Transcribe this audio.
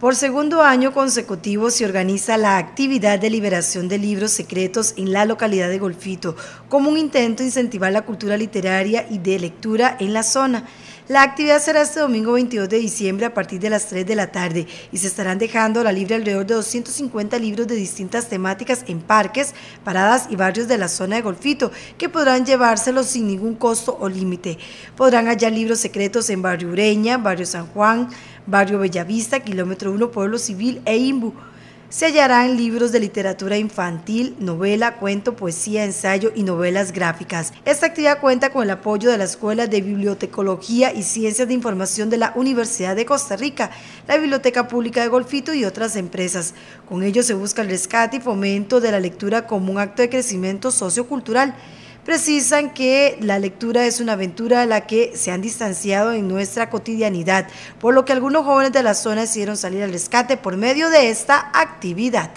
Por segundo año consecutivo se organiza la actividad de liberación de libros secretos en la localidad de Golfito, como un intento de incentivar la cultura literaria y de lectura en la zona. La actividad será este domingo 22 de diciembre a partir de las 3 de la tarde y se estarán dejando a la libre alrededor de 250 libros de distintas temáticas en parques, paradas y barrios de la zona de Golfito que podrán llevárselos sin ningún costo o límite. Podrán hallar libros secretos en Barrio Ureña, Barrio San Juan, Barrio Bellavista, Kilómetro 1, Pueblo Civil e Imbu. Se hallarán libros de literatura infantil, novela, cuento, poesía, ensayo y novelas gráficas. Esta actividad cuenta con el apoyo de la Escuela de Bibliotecología y Ciencias de Información de la Universidad de Costa Rica, la Biblioteca Pública de Golfito y otras empresas. Con ello se busca el rescate y fomento de la lectura como un acto de crecimiento sociocultural precisan que la lectura es una aventura a la que se han distanciado en nuestra cotidianidad, por lo que algunos jóvenes de la zona decidieron salir al rescate por medio de esta actividad.